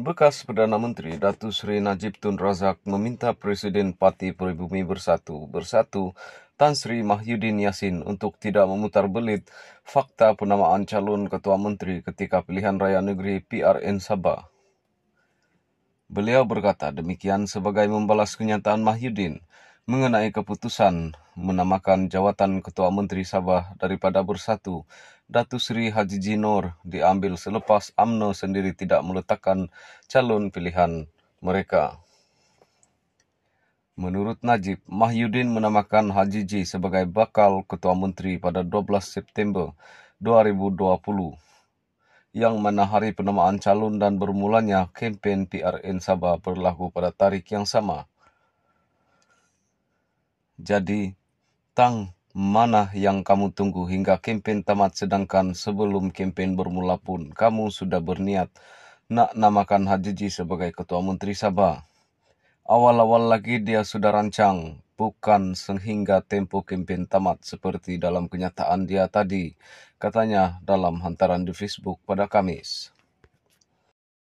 Bekas Perdana Menteri Datu Seri Najib Tun Razak meminta Presiden Parti Peribumi Bersatu Bersatu Tan Sri Mahyudin Yassin untuk tidak memutar belit fakta penamaan calon Ketua Menteri ketika pilihan raya negeri PRN Sabah. Beliau berkata demikian sebagai membalas kenyataan Mahyudin mengenai keputusan menamakan jawatan Ketua Menteri Sabah daripada Bersatu, Datu Sri Haji Jinor diambil selepas Amno sendiri tidak meletakkan calon pilihan mereka. Menurut Najib, Mahyudin menamakan Haji Ji sebagai bakal Ketua Menteri pada 12 September 2020 yang mana hari penamaan calon dan bermulanya kempen PRN Sabah berlaku pada tarikh yang sama 12 Jadi, tang mana yang kamu tunggu hingga kempen tamat sedangkan sebelum kempen bermula pun kamu sudah berniat nak namakan Hajiji sebagai Ketua Menteri Sabah. Awal-awal lagi dia sudah rancang, bukan sehingga tempo kempen tamat seperti dalam kenyataan dia tadi, katanya dalam hantaran di Facebook pada Kamis.